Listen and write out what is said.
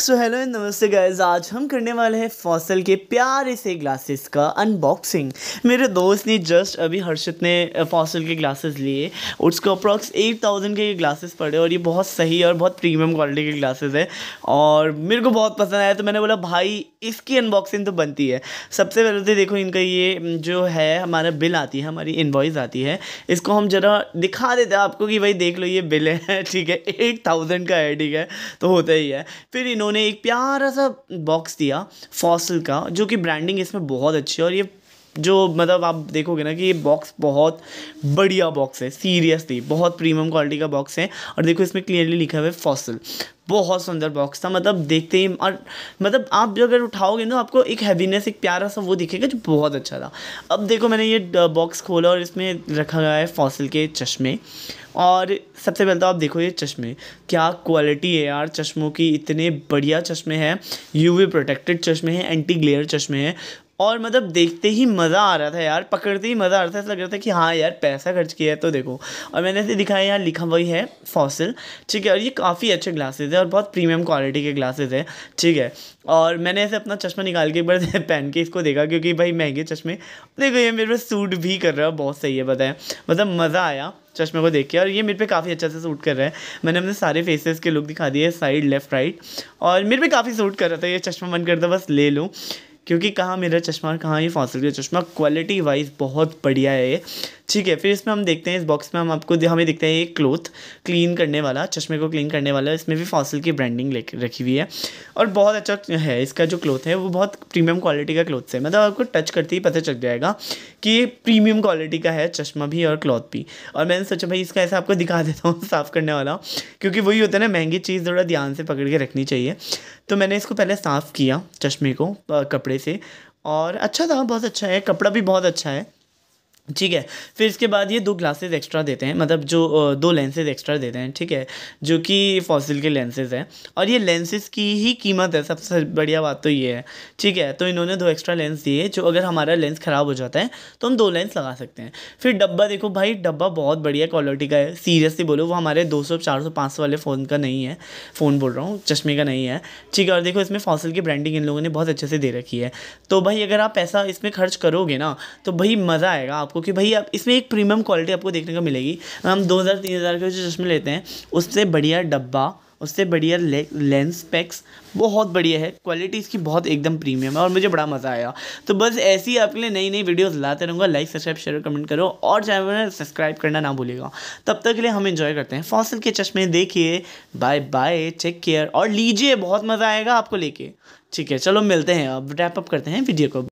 so hello and नमस्ते guys आज हम करने वाले हैं फॉसल के प्यारे से ग्लासेस का अनबॉक्सिंग मेरे दोस्त ने जस्ट अभी हर्षित ने फॉसल के ग्लासेस लिए उसको अप्रॉक्स एट थाउजेंड के ग्लासेस पड़े और ये बहुत सही और बहुत प्रीमियम क्वालिटी के ग्लासेस है और मेरे को बहुत पसंद आया तो मैंने बोला भाई इसकी अनबॉक्सिंग तो बनती है सबसे पहले तो देखो इनका ये जो है हमारा बिल आती है हमारी इन्वॉइस आती है इसको हम ज़रा दिखा देते हैं आपको कि भाई देख लो ये बिल है ठीक है एट थाउजेंड का है ठीक है तो होता ही है फिर इन्होंने इन्होंने एक प्यारा सा बॉक्स दिया फॉसिल का जो कि ब्रांडिंग इसमें बहुत अच्छी है और ये जो मतलब आप देखोगे ना कि ये बॉक्स बहुत बढ़िया बॉक्स है सीरियसली बहुत प्रीमियम क्वालिटी का बॉक्स है और देखो इसमें क्लियरली लिखा हुआ है फॉसल बहुत सुंदर बॉक्स था मतलब देखते ही और मतलब आप जो अगर उठाओगे ना आपको एक हैवीनेस एक प्यारा सा वो दिखेगा जो बहुत अच्छा था अब देखो मैंने ये बॉक्स खोला और इसमें रखा गया है फॉसिल के चश्मे और सबसे पहले तो आप देखो ये चश्मे क्या क्वालिटी है यार चश्मों की इतने बढ़िया चश्मे हैं यूवी प्रोटेक्टेड चश्मे हैं एंटी ग्लेयर चश्मे हैं और मतलब देखते ही मज़ा आ रहा था यार पकड़ते ही मज़ा आ रहा था ऐसा लग रहा था कि हाँ यार पैसा खर्च किया है तो देखो और मैंने ऐसे दिखाया यहाँ लिखा वही है फॉसिल ठीक है और ये काफ़ी अच्छे ग्लासेस है और बहुत प्रीमियम क्वालिटी के ग्लासेस है ठीक है और मैंने ऐसे अपना चश्मा निकाल के एक बार पहन के इसको देखा क्योंकि भाई महंगे चश्मे देखो ये मेरे पास सूट भी कर रहा है बहुत सही है बताया मतलब मज़ा आया चश्मे को देख के और ये मेरे पे काफ़ी अच्छा से सूट कर रहा है मैंने अपने सारे फेसेस के लुक दिखा दिए साइड लेफ्ट राइट और मेरे पे काफ़ी सूट कर रहा था ये चश्मा मन करता बस ले लूँ क्योंकि कहाँ मेरा चश्मा कहाँ ये फासिल का चश्मा क्वालिटी वाइज बहुत बढ़िया है ये ठीक है फिर इसमें हम देखते हैं इस बॉक्स में हम आपको हमें देखते हैं एक क्लोथ क्लीन करने वाला चश्मे को क्लीन करने वाला इसमें भी फॉसिल की ब्रांडिंग रखी हुई है और बहुत अच्छा है इसका जो क्लोथ है वो बहुत प्रीमियम क्वालिटी का क्लोथ है मतलब आपको टच करते ही पता चल जाएगा कि प्रीमियम क्वालिटी का है चश्मा भी और क्लॉथ भी और मैंने सोचा भाई इसका ऐसा आपको दिखा देता हूँ साफ़ करने वाला क्योंकि वही होता है ना महंगी चीज़ थोड़ा ध्यान से पकड़ के रखनी चाहिए तो मैंने इसको पहले साफ़ किया चश्मे को कपड़े से और अच्छा था बहुत अच्छा है कपड़ा भी बहुत अच्छा है ठीक है फिर इसके बाद ये दो ग्लासेस एक्स्ट्रा देते हैं मतलब जो दो लेंसेज एक्स्ट्रा देते हैं ठीक है जो कि फॉसिल के लेंसेज हैं और ये लेंसेज की ही कीमत है सबसे बढ़िया बात तो ये है ठीक है तो इन्होंने दो एक्स्ट्रा लेंस दिए जो अगर हमारा लेंस ख़राब हो जाता है तो हम दो लेंस लगा सकते हैं फिर डब्बा देखो भाई डब्बा बहुत बढ़िया क्वालिटी का है सीरियसली बोलो वो हमारे दो सौ चार सौ पाँच सौ वाले फ़ोन का नहीं है फ़ोन बोल रहा हूँ चश्मे का नहीं है ठीक है और देखो इसमें फॉसिल की ब्रांडिंग इन लोगों ने बहुत अच्छे से दे रखी है तो भाई अगर आप पैसा इसमें खर्च करोगे ना तो भाई मज़ा आएगा आपको आपको कि भाई आप इसमें एक प्रीमियम क्वालिटी आपको देखने को मिलेगी हम दो हज़ार तीन हज़ार के जो चश्मे लेते हैं उससे बढ़िया डब्बा उससे बढ़िया ले, लेंस पैक्स बहुत बढ़िया है क्वालिटी इसकी बहुत एकदम प्रीमियम है और मुझे बड़ा मज़ा आया तो बस ऐसी आपके लिए नई नई वीडियोस लाते रहूँगा लाइक सब्सक्राइब शेयर कमेंट करो और चैनल में सब्सक्राइब करना ना भूलेगा तब तक के लिए हम इन्जॉय करते हैं फॉसिल के चश्मे देखिए बाय बाय चेक केयर और लीजिए बहुत मज़ा आएगा आपको लेके ठीक है चलो मिलते हैं अब रैप अप करते हैं वीडियो को